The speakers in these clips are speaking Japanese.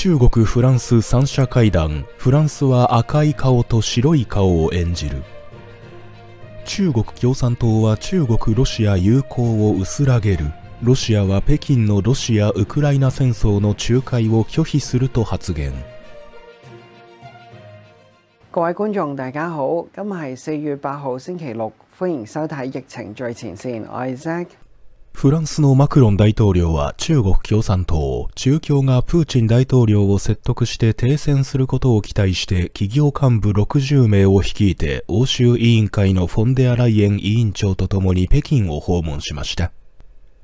中国フランス三者会談フランスは赤い顔と白い顔を演じる中国共産党は中国ロシア友好を薄らげるロシアは北京のロシア・ウクライナ戦争の仲介を拒否すると発言各位觀眾大家好，今日四月八號星期六，歡迎收睇《疫情最前線》，我係 Zack。フランスのマクロン大統領は中国共産党、中共がプーチン大統領を説得して停戦することを期待して企業幹部60名を率いて欧州委員会のフォンデアライエン委員長と共に北京を訪問しました。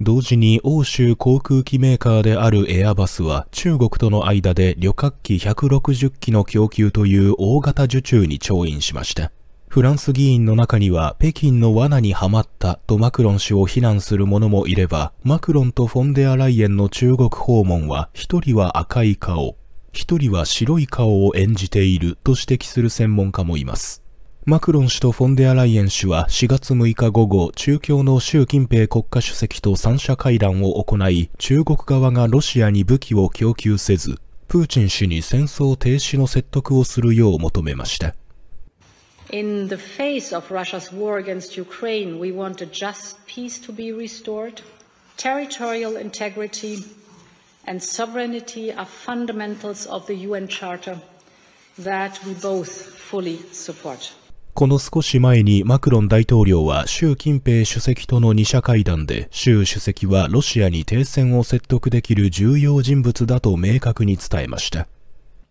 同時に欧州航空機メーカーであるエアバスは中国との間で旅客機160機の供給という大型受注に調印しました。フランス議員の中には北京の罠にはまったとマクロン氏を非難する者もいれば、マクロンとフォンデアライエンの中国訪問は一人は赤い顔、一人は白い顔を演じていると指摘する専門家もいます。マクロン氏とフォンデアライエン氏は4月6日午後、中共の習近平国家主席と三者会談を行い、中国側がロシアに武器を供給せず、プーチン氏に戦争停止の説得をするよう求めました。In the face of Russia's war against Ukraine, we want a just peace to be restored. Territorial integrity and sovereignty are fundamentals of the UN Charter that we both fully support. この少し前にマクロン大統領は習近平主席との2者会談で習主席はロシアに停戦を説得できる重要人物だと明確に伝えました。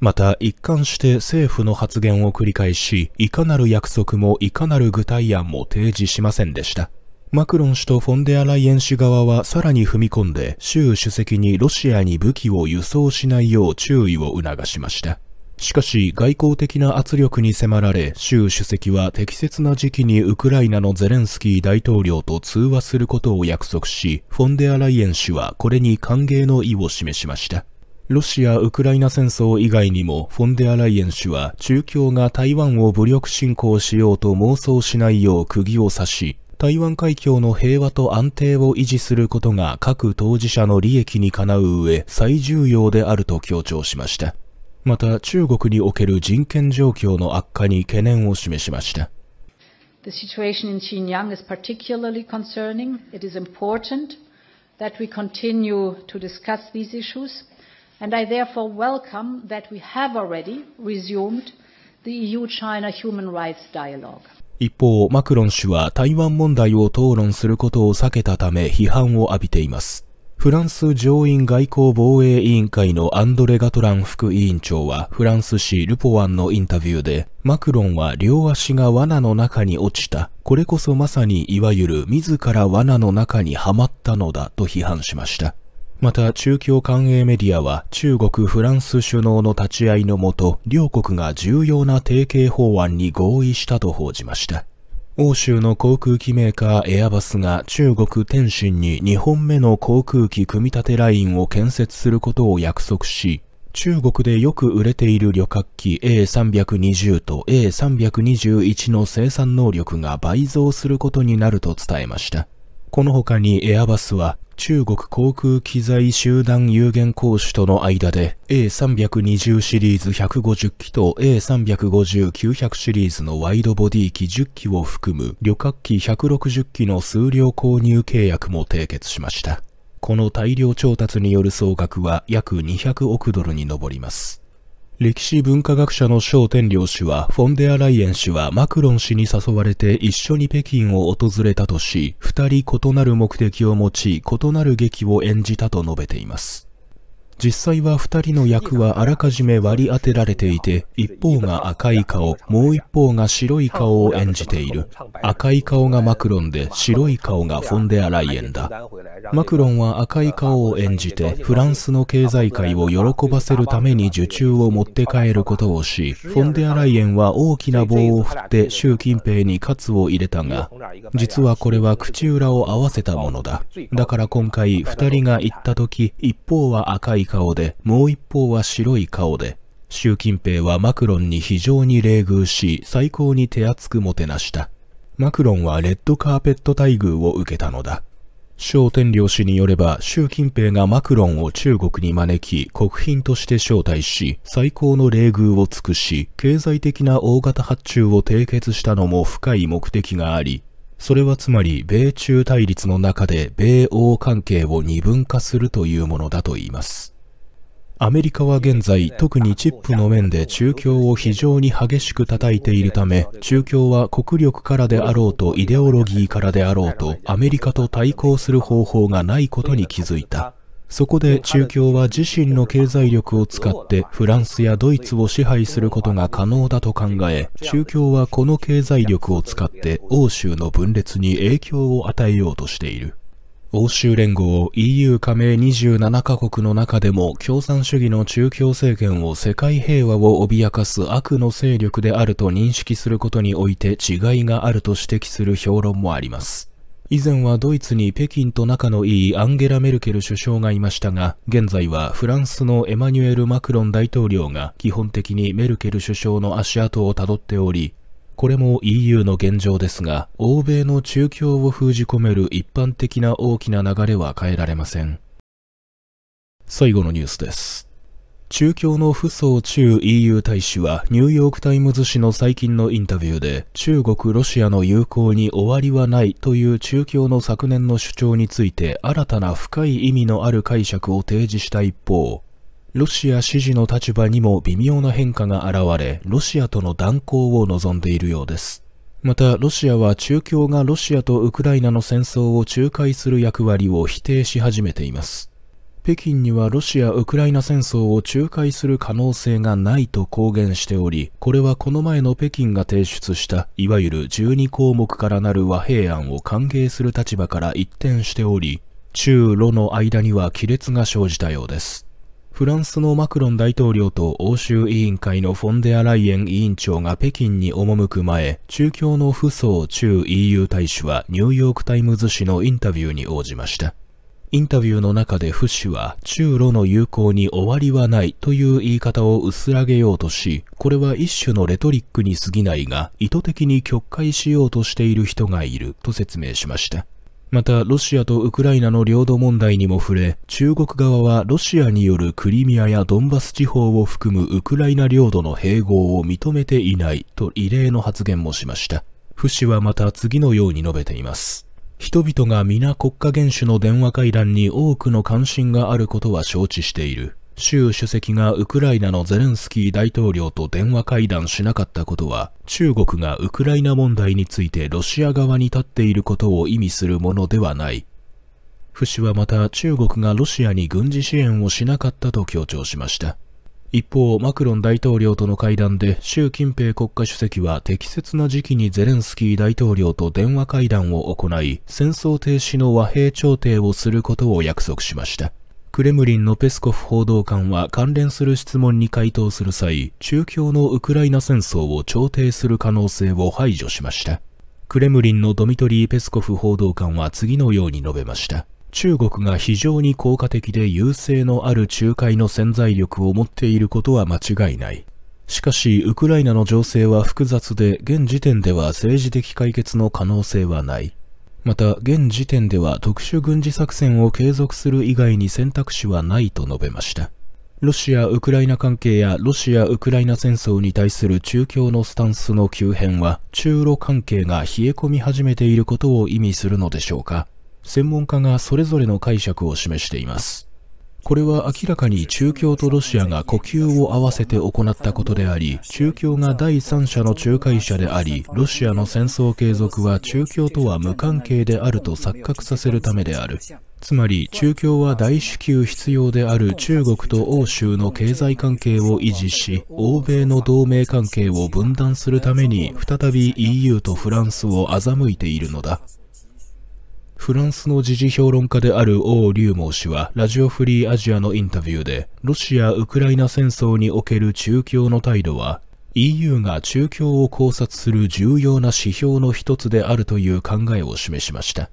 また一貫して政府の発言を繰り返し、いかなる約束もいかなる具体案も提示しませんでした。マクロン氏とフォンデアライエン氏側はさらに踏み込んで、習主席にロシアに武器を輸送しないよう注意を促しました。しかし、外交的な圧力に迫られ、習主席は適切な時期にウクライナのゼレンスキー大統領と通話することを約束し、フォンデアライエン氏はこれに歓迎の意を示しました。ロシア・ウクライナ戦争以外にも、フォンデアライエン氏は、中共が台湾を武力侵攻しようと妄想しないよう釘を刺し、台湾海峡の平和と安定を維持することが各当事者の利益にかなう上、最重要であると強調しました。また、中国における人権状況の悪化に懸念を示しました。The situation in Xinjiang is particularly concerning. It is important that we continue to discuss these issues. and I therefore welcome that we have already resumed the EU-China human rights dialogue. 一方、マクロン氏は台湾問題を討論することを避けたため批判を浴びています。フランス上院外交防衛委員会のアンドレ・ガトラン副委員長はフランス紙ルポワンのインタビューでマクロンは両足が罠の中に落ちた。これこそまさにいわゆる自ら罠の中にはまったのだと批判しました。また中共官営メディアは中国フランス首脳の立ち会いのもと両国が重要な提携法案に合意したと報じました欧州の航空機メーカーエアバスが中国天津に2本目の航空機組み立てラインを建設することを約束し中国でよく売れている旅客機 A320 と A321 の生産能力が倍増することになると伝えましたこの他にエアバスは中国航空機材集団有限公司との間で A320 シリーズ150機と A350-900 シリーズのワイドボディ機10機を含む旅客機160機の数量購入契約も締結しました。この大量調達による総額は約200億ドルに上ります。歴史文化学者の小天領氏は、フォンデアライエン氏はマクロン氏に誘われて一緒に北京を訪れたとし、二人異なる目的を持ち、異なる劇を演じたと述べています。実際は2人の役はあらかじめ割り当てられていて、一方が赤い顔、もう一方が白い顔を演じている。赤い顔がマクロンで、白い顔がフォンデアライエンだ。マクロンは赤い顔を演じて、フランスの経済界を喜ばせるために受注を持って帰ることをし、フォンデアライエンは大きな棒を振って習近平に喝を入れたが、実はこれは口裏を合わせたものだ。だから今回、2人が行った時、一方は赤い顔で、もう一方は白い顔で、習近平はマクロンに非常に冷遇し、最高に手厚くもてなした。マクロンはレッドカーペット待遇を受けたのだ。小天領氏によれば、習近平がマクロンを中国に招き、国賓として招待し、最高の礼遇を尽くし、経済的な大型発注を締結したのも深い目的があり、それはつまり米中対立の中で米欧関係を二分化するというものだと言います。アメリカは現在、特にチップの面で中共を非常に激しく叩いているため、中共は国力からであろうとイデオロギーからであろうと、アメリカと対抗する方法がないことに気づいた。そこで中共は自身の経済力を使ってフランスやドイツを支配することが可能だと考え、中共はこの経済力を使って欧州の分裂に影響を与えようとしている。欧州連合 EU 加盟27カ国の中でも共産主義の中共政権を世界平和を脅かす悪の勢力であると認識することにおいて違いがあると指摘する評論もあります。以前はドイツに北京と仲のいいアンゲラ・メルケル首相がいましたが、現在はフランスのエマニュエル・マクロン大統領が基本的にメルケル首相の足跡をたどっており、これも EU の現状ですが、欧米の中共を封じ込める一般的な大きな流れは変えられません。最後のニュースです。中共の不相中 EU 大使はニューヨークタイムズ紙の最近のインタビューで中国ロシアの友好に終わりはないという中共の昨年の主張について新たな深い意味のある解釈を提示した一方ロシア支持の立場にも微妙な変化が現れ、ロシアとの断交を望んでいるようです。また、ロシアは中共がロシアとウクライナの戦争を仲介する役割を否定し始めています。北京にはロシア・ウクライナ戦争を仲介する可能性がないと公言しており、これはこの前の北京が提出した、いわゆる12項目からなる和平案を歓迎する立場から一転しており、中ロの間には亀裂が生じたようです。フランスのマクロン大統領と欧州委員会のフォンデアライエン委員長が北京に赴く前、中共の不相中 EU 大使はニューヨークタイムズ紙のインタビューに応じました。インタビューの中でフ氏は中ロの友好に終わりはないという言い方を薄らげようとし、これは一種のレトリックに過ぎないが、意図的に曲解しようとしている人がいると説明しました。また、ロシアとウクライナの領土問題にも触れ、中国側はロシアによるクリミアやドンバス地方を含むウクライナ領土の併合を認めていないと異例の発言もしました。フ氏はまた次のように述べています。人々が皆国家元首の電話会談に多くの関心があることは承知している。習主席がウクライナのゼレンスキー大統領と電話会談しなかったことは、中国がウクライナ問題についてロシア側に立っていることを意味するものではない。フ氏はまた中国がロシアに軍事支援をしなかったと強調しました。一方、マクロン大統領との会談で習近平国家主席は適切な時期にゼレンスキー大統領と電話会談を行い、戦争停止の和平調停をすることを約束しました。クレムリンのペスコフ報道官は関連する質問に回答する際、中共のウクライナ戦争を調停する可能性を排除しました。クレムリンのドミトリー・ペスコフ報道官は次のように述べました。中国が非常に効果的で優勢のある仲介の潜在力を持っていることは間違いない。しかし、ウクライナの情勢は複雑で、現時点では政治的解決の可能性はない。また、現時点では特殊軍事作戦を継続する以外に選択肢はないと述べました。ロシア・ウクライナ関係やロシア・ウクライナ戦争に対する中共のスタンスの急変は、中ロ関係が冷え込み始めていることを意味するのでしょうか。専門家がそれぞれの解釈を示しています。これは明らかに中共とロシアが呼吸を合わせて行ったことであり、中共が第三者の仲介者であり、ロシアの戦争継続は中共とは無関係であると錯覚させるためである。つまり、中共は大至急必要である中国と欧州の経済関係を維持し、欧米の同盟関係を分断するために、再び EU とフランスを欺いているのだ。フランスの時事評論家である王龍毛氏は、ラジオフリーアジアのインタビューで、ロシア・ウクライナ戦争における中共の態度は、EU が中共を考察する重要な指標の一つであるという考えを示しました。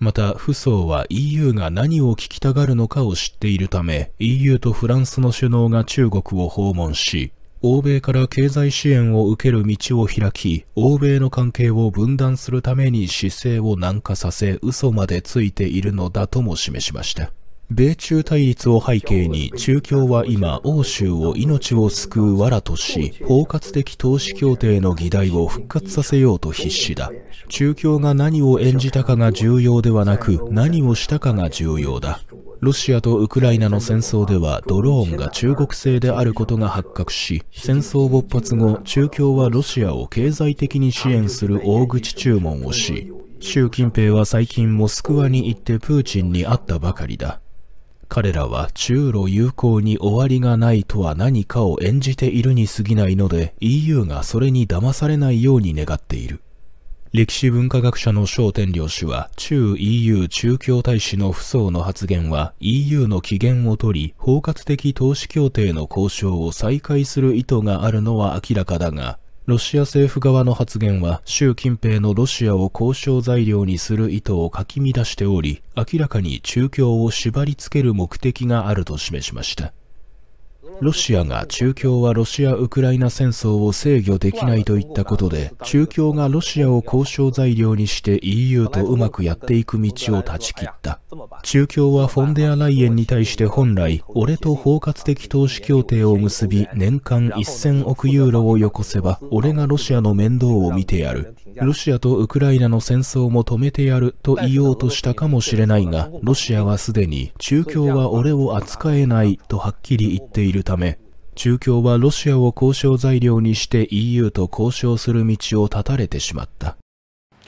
また、フソーは EU が何を聞きたがるのかを知っているため、EU とフランスの首脳が中国を訪問し、欧米から経済支援を受ける道を開き、欧米の関係を分断するために姿勢を軟化させ、嘘までついているのだとも示しました。米中対立を背景に、中共は今、欧州を命を救う藁とし、包括的投資協定の議題を復活させようと必死だ。中共が何を演じたかが重要ではなく、何をしたかが重要だ。ロシアとウクライナの戦争ではドローンが中国製であることが発覚し、戦争勃発後、中共はロシアを経済的に支援する大口注文をし、習近平は最近モスクワに行ってプーチンに会ったばかりだ。彼らは中ロ友好に終わりがないとは何かを演じているに過ぎないので EU がそれに騙されないように願っている。歴史文化学者の焦天領氏は、中 EU 中共大使の不相の発言は EU の機嫌を取り、包括的投資協定の交渉を再開する意図があるのは明らかだが、ロシア政府側の発言は、習近平のロシアを交渉材料にする意図をかき乱しており、明らかに中共を縛り付ける目的があると示しました。ロシアが中共はロシア・ウクライナ戦争を制御できないといったことで、中共がロシアを交渉材料にして EU とうまくやっていく道を断ち切った。中共はフォンデアライエンに対して本来、俺と包括的投資協定を結び、年間1000億ユーロをよこせば、俺がロシアの面倒を見てやる。ロシアとウクライナの戦争も止めてやると言おうとしたかもしれないが、ロシアはすでに中共は俺を扱えないとはっきり言っているため、中共はロシアを交渉材料にして EU と交渉する道を断たれてしまった。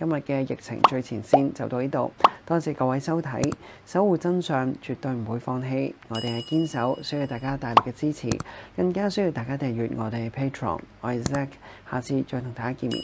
今日嘅疫情最前線就到呢度，多謝各位收睇，守護真相絕對唔會放棄，我哋係堅守，需要大家大力嘅支持，更加需要大家訂閱我哋 Patreon。我係 Zack，下次再同大家見面。